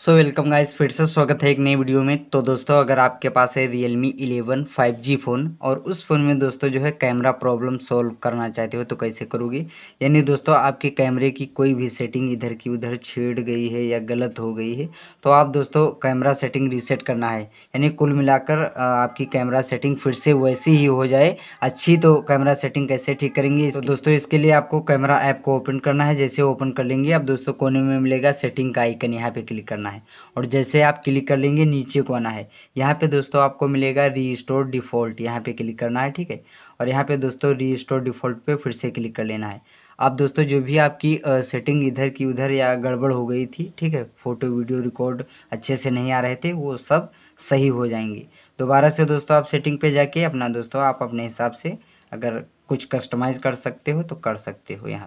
so welcome guys फिर से स्वागत है एक नई वीडियो में तो दोस्तों अगर आपके पास है Realme eleven five G phone और उस फ़ोन में दोस्तों जो है कैमरा प्रॉब्लम सॉल्व करना चाहते हो तो कैसे करोगे यानी दोस्तों आपके कैमरे की कोई भी सेटिंग इधर की उधर छेड़ गई है या गलत हो गई है तो आप दोस्तों कैमरा सेटिंग रीसेट करना है यानी कुल मिलाकर आपकी कैमरा सेटिंग फिर से वैसी ही हो जाए अच्छी तो कैमरा सेटिंग कैसे ठीक करेंगे तो दोस्तों इसके लिए आपको कैमरा ऐप को ओपन करना है जैसे ओपन कर लेंगे आप दोस्तों कोने में मिलेगा सेटिंग का आइकन यहाँ पर क्लिक करना करना है और जैसे आप क्लिक कर लेंगे नीचे को आना है यहाँ पे दोस्तों आपको मिलेगा स्टोर डिफ़ॉल्ट यहाँ पे क्लिक करना है ठीक है और यहाँ पे दोस्तों स्टोर डिफ़ॉल्ट पे फिर से क्लिक कर लेना है आप दोस्तों जो भी आपकी सेटिंग इधर की उधर या गड़बड़ हो गई थी ठीक है फ़ोटो वीडियो रिकॉर्ड अच्छे से नहीं आ रहे थे वो सब सही हो जाएंगे दोबारा से दोस्तों आप सेटिंग पे जाके अपना दोस्तों आप अपने हिसाब से अगर कुछ कस्टमाइज़ कर सकते हो तो कर सकते हो यहाँ